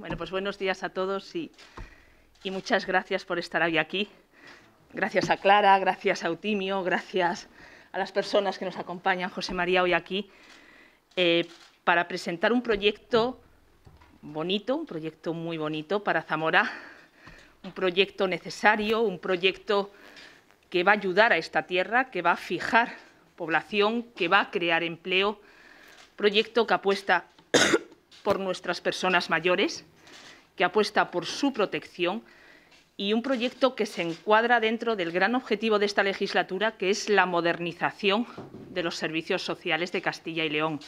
Bueno, pues buenos días a todos y, muchas gracias por estar hoy aquí. Gracias a Clara, gracias a Eutimio, gracias a las personas que nos acompañan, José María, hoy aquí, eh, para presentar un proyecto bonito, un proyecto muy bonito para Zamora, un proyecto necesario, un proyecto que va a ayudar a esta tierra, que va a fijar población, que va a crear empleo, proyecto que apuesta por nuestras personas mayores, que apuesta por su protección y un proyecto que se encuadra dentro del gran objetivo de esta legislatura, que es la modernización de los servicios sociales de Castilla y León,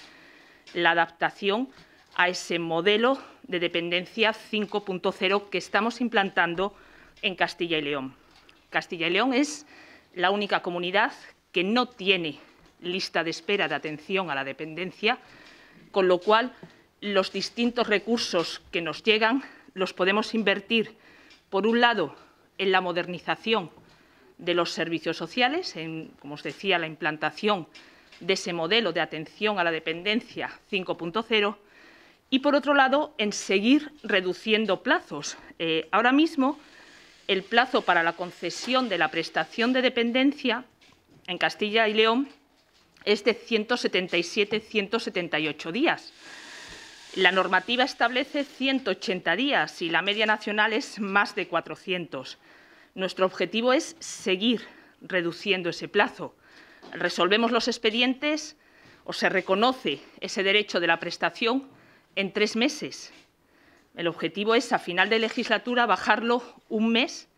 la adaptación a ese modelo de dependencia 5.0 que estamos implantando en Castilla y León. Castilla y León es la única comunidad que no tiene lista de espera de atención a la dependencia, con lo cual los distintos recursos que nos llegan los podemos invertir, por un lado, en la modernización de los servicios sociales, en, como os decía, la implantación de ese modelo de atención a la dependencia 5.0 y, por otro lado, en seguir reduciendo plazos. Eh, ahora mismo, el plazo para la concesión de la prestación de dependencia en Castilla y León es de 177-178 días. La normativa establece 180 días y la media nacional es más de 400. Nuestro objetivo es seguir reduciendo ese plazo. Resolvemos los expedientes o se reconoce ese derecho de la prestación en tres meses. El objetivo es, a final de legislatura, bajarlo un mes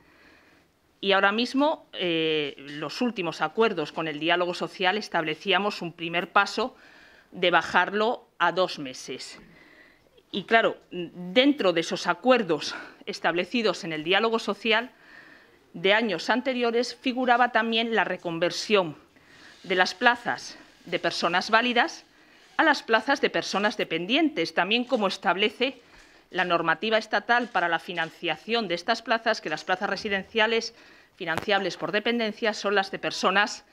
y ahora mismo eh, los últimos acuerdos con el diálogo social establecíamos un primer paso de bajarlo a dos meses. Y claro, dentro de esos acuerdos establecidos en el diálogo social de años anteriores figuraba también la reconversión de las plazas de personas válidas a las plazas de personas dependientes, también como establece la normativa estatal para la financiación de estas plazas, que las plazas residenciales financiables por dependencia son las de personas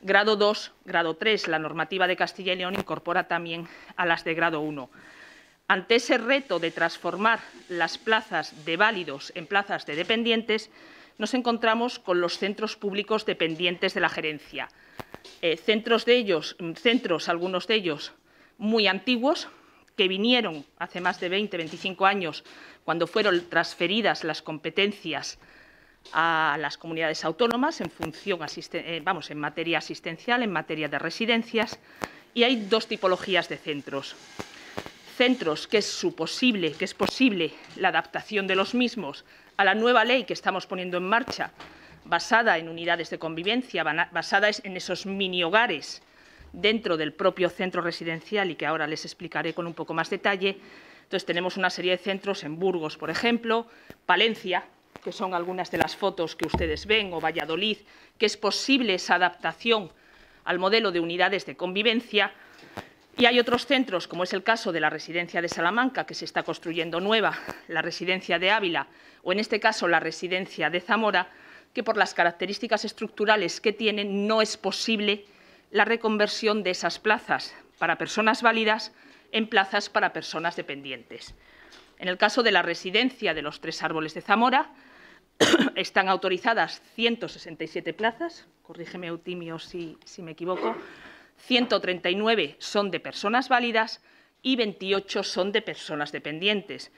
grado 2, grado 3. La normativa de Castilla y León incorpora también a las de grado 1. Ante ese reto de transformar las plazas de válidos en plazas de dependientes, nos encontramos con los centros públicos dependientes de la gerencia. Eh, centros de ellos, mm, centros, algunos de ellos muy antiguos, que vinieron hace más de 20, 25 años, cuando fueron transferidas las competencias a las comunidades autónomas en función, eh, vamos, en materia asistencial, en materia de residencias, y hay dos tipologías de centros centros que es su posible, que es posible la adaptación de los mismos a la nueva ley que estamos poniendo en marcha, basada en unidades de convivencia, basada en esos mini hogares dentro del propio centro residencial y que ahora les explicaré con un poco más detalle. Entonces tenemos una serie de centros en Burgos, por ejemplo, Palencia, que son algunas de las fotos que ustedes ven, o Valladolid, que es posible esa adaptación al modelo de unidades de convivencia y hay otros centros, como es el caso de la residencia de Salamanca, que se está construyendo nueva, la residencia de Ávila o, en este caso, la residencia de Zamora, que por las características estructurales que tienen no es posible la reconversión de esas plazas para personas válidas en plazas para personas dependientes. En el caso de la residencia de los Tres Árboles de Zamora, están autorizadas 167 plazas, corrígeme Eutimio si, si me equivoco, 139 son de personas válidas y 28 son de personas dependientes.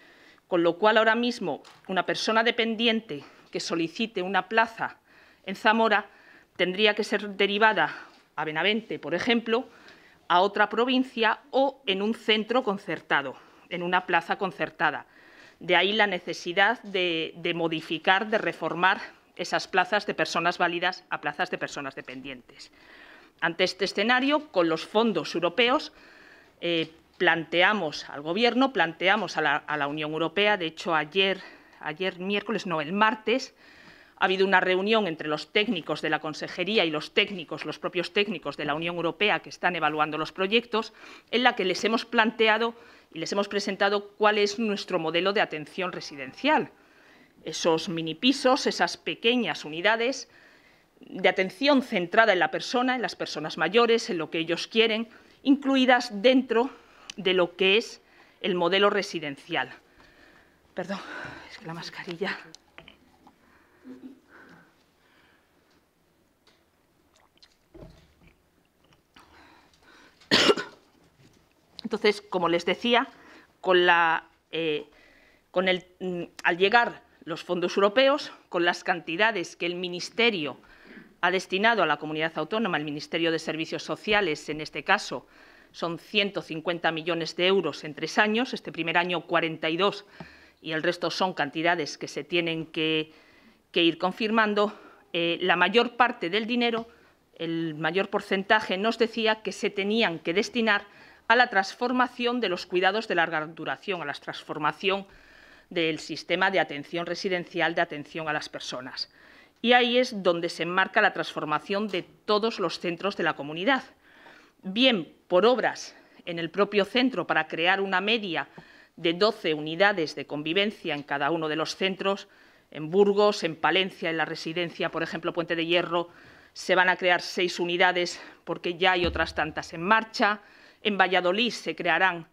Con lo cual, ahora mismo, una persona dependiente que solicite una plaza en Zamora tendría que ser derivada a Benavente, por ejemplo, a otra provincia o en un centro concertado, en una plaza concertada. De ahí la necesidad de, de modificar, de reformar esas plazas de personas válidas a plazas de personas dependientes. Ante este escenario, con los fondos europeos, eh, planteamos al Gobierno, planteamos a la, Unión Europea, de hecho ayer, ayer miércoles, no, el martes, ha habido una reunión entre los técnicos de la Consejería y los técnicos, los propios técnicos de la Unión Europea que están evaluando los proyectos, en la que les hemos planteado y les hemos presentado cuál es nuestro modelo de atención residencial. Esos mini pisos, esas pequeñas unidades de atención centrada en la persona, en las personas mayores, en lo que ellos quieren, incluidas dentro de lo que es el modelo residencial. Perdón, es que la mascarilla. Entonces, como les decía, con eh, mm, al llegar los fondos europeos, con las cantidades que el Ministerio ha destinado a la comunidad autónoma, el Ministerio de Servicios Sociales, en este caso, son 150 millones de euros en tres años, este primer año 42 y el resto son cantidades que se tienen que, ir confirmando, eh, la mayor parte del dinero, el mayor porcentaje, nos decía que se tenían que destinar a la transformación de los cuidados de larga duración, a la transformación del sistema de atención residencial de atención a las personas. Y ahí es donde se enmarca la transformación de todos los centros de la comunidad, bien por obras en el propio centro para crear una media de 12 unidades de convivencia en cada uno de los centros, en Burgos, en Palencia, en la residencia, por ejemplo, Puente de Hierro, se van a crear seis unidades porque ya hay otras tantas en marcha, en Valladolid se crearán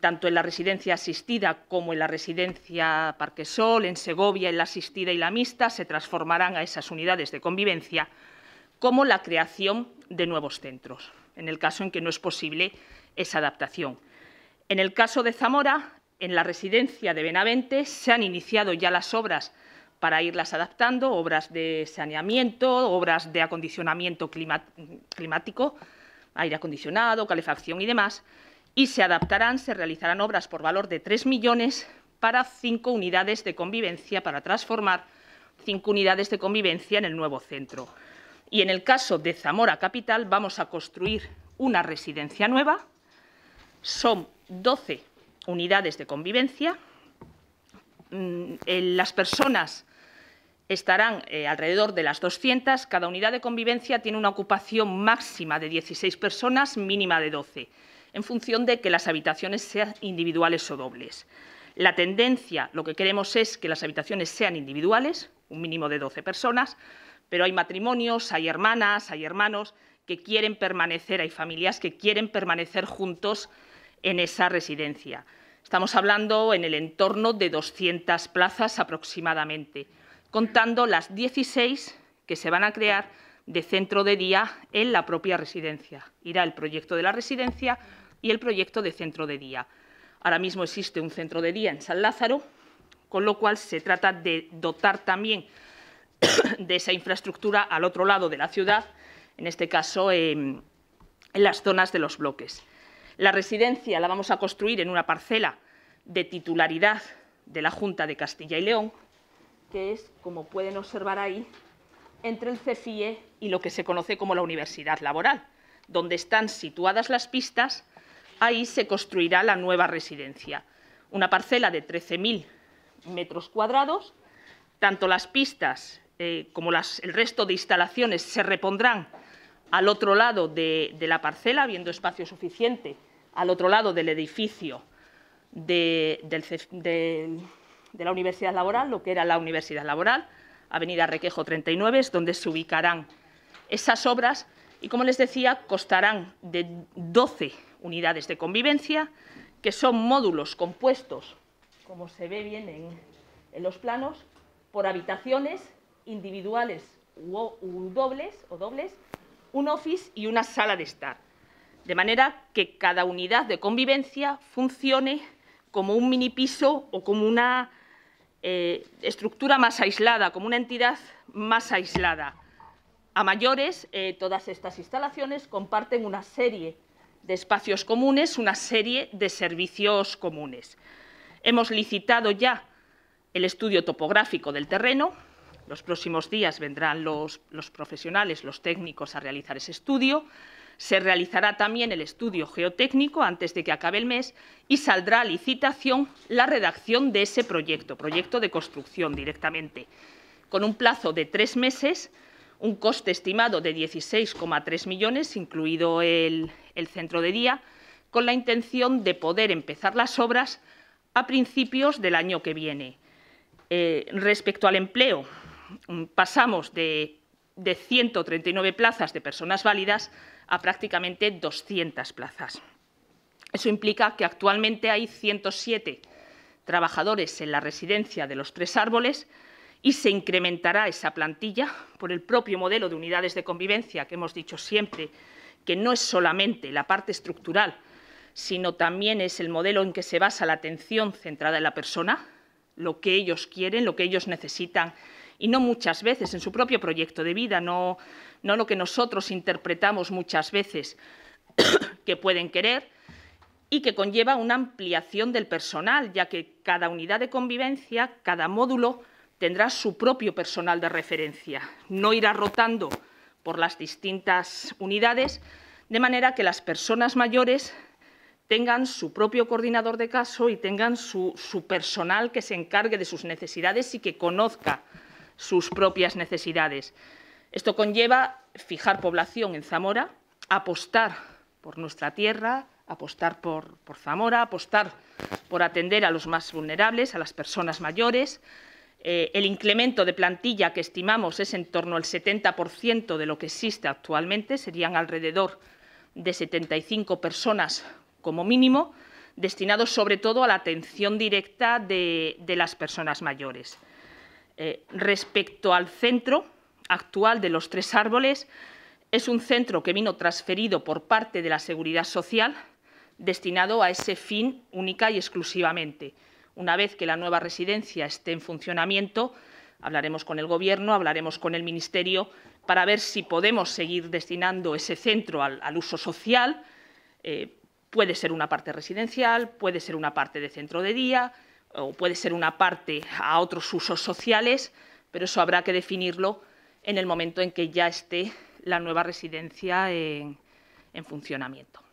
tanto en la residencia asistida como en la residencia Parquesol, en Segovia, en la asistida y la mixta, se transformarán a esas unidades de convivencia, como la creación de nuevos centros, en el caso en que no es posible esa adaptación. En el caso de Zamora, en la residencia de Benavente se han iniciado ya las obras para irlas adaptando, obras de saneamiento, obras de acondicionamiento climático, aire acondicionado, calefacción y demás, y se adaptarán, se realizarán obras por valor de 3 millones para cinco unidades de convivencia, para transformar cinco unidades de convivencia en el nuevo centro. Y en el caso de Zamora Capital vamos a construir una residencia nueva. Son 12 unidades de convivencia. Mm, eh, las personas estarán eh, alrededor de las 200. Cada unidad de convivencia tiene una ocupación máxima de 16 personas, mínima de 12 en función de que las habitaciones sean individuales o dobles. La tendencia, lo que queremos es que las habitaciones sean individuales, un mínimo de 12 personas, pero hay matrimonios, hay hermanas, hay hermanos que quieren permanecer, hay familias que quieren permanecer juntos en esa residencia. Estamos hablando en el entorno de 200 plazas aproximadamente, contando las 16 que se van a crear de centro de día en la propia residencia. Irá el proyecto de la residencia y el proyecto de centro de día. Ahora mismo existe un centro de día en San Lázaro, con lo cual se trata de dotar también de esa infraestructura al otro lado de la ciudad, en este caso em, en las zonas de los bloques. La residencia la vamos a construir en una parcela de titularidad de la Junta de Castilla y León, que es, como pueden observar ahí, entre el CEFIE y lo que se conoce como la Universidad Laboral, donde están situadas las pistas ahí se construirá la nueva residencia. Una parcela de 13.000 metros cuadrados, tanto las pistas eh, como el resto de instalaciones se repondrán al otro lado de, la parcela, habiendo espacio suficiente, al otro lado del edificio de, de la Universidad Laboral, lo que era la Universidad Laboral, Avenida Requejo 39, es donde se ubicarán esas obras y, como les decía, costarán de 12 unidades de convivencia, que son módulos compuestos, como se ve bien en, los planos, por habitaciones individuales u, dobles o dobles, un office y una sala de estar, de manera que cada unidad de convivencia funcione como un mini piso o como una eh, estructura más aislada, como una entidad más aislada. A mayores, eh, todas estas instalaciones comparten una serie de espacios comunes una serie de servicios comunes. Hemos licitado ya el estudio topográfico del terreno. Los próximos días vendrán los, los profesionales, los técnicos a realizar ese estudio. Se realizará también el estudio geotécnico antes de que acabe el mes y saldrá a licitación la redacción de ese proyecto, proyecto de construcción directamente, con un plazo de tres meses un coste estimado de 16,3 millones, incluido el, centro de día, con la intención de poder empezar las obras a principios del año que viene. Eh, respecto al empleo, mm, pasamos de, 139 plazas de personas válidas a prácticamente 200 plazas. Eso implica que actualmente hay 107 trabajadores en la residencia de los Tres Árboles y se incrementará esa plantilla por el propio modelo de unidades de convivencia que hemos dicho siempre que no es solamente la parte estructural, sino también es el modelo en que se basa la atención centrada en la persona, lo que ellos quieren, lo que ellos necesitan y no muchas veces en su propio proyecto de vida, no, no lo que nosotros interpretamos muchas veces que pueden querer y que conlleva una ampliación del personal, ya que cada unidad de convivencia, cada módulo, tendrá su propio personal de referencia. No irá rotando por las distintas unidades, de manera que las personas mayores tengan su propio coordinador de caso y tengan su, personal que se encargue de sus necesidades y que conozca sus propias necesidades. Esto conlleva fijar población en Zamora, apostar por nuestra tierra, apostar por Zamora, apostar por atender a los más vulnerables, a las personas mayores, eh, el incremento de plantilla que estimamos es en torno al 70% de lo que existe actualmente, serían alrededor de 75 personas como mínimo, destinados sobre todo a la atención directa de, las personas mayores. Eh, respecto al centro actual de los tres árboles, es un centro que vino transferido por parte de la Seguridad Social, destinado a ese fin única y exclusivamente. Una vez que la nueva residencia esté en funcionamiento, hablaremos con el Gobierno, hablaremos con el Ministerio para ver si podemos seguir destinando ese centro al, uso social. Eh, puede ser una parte residencial, puede ser una parte de centro de día o puede ser una parte a otros usos sociales, pero eso habrá que definirlo en el momento en que ya esté la nueva residencia en funcionamiento.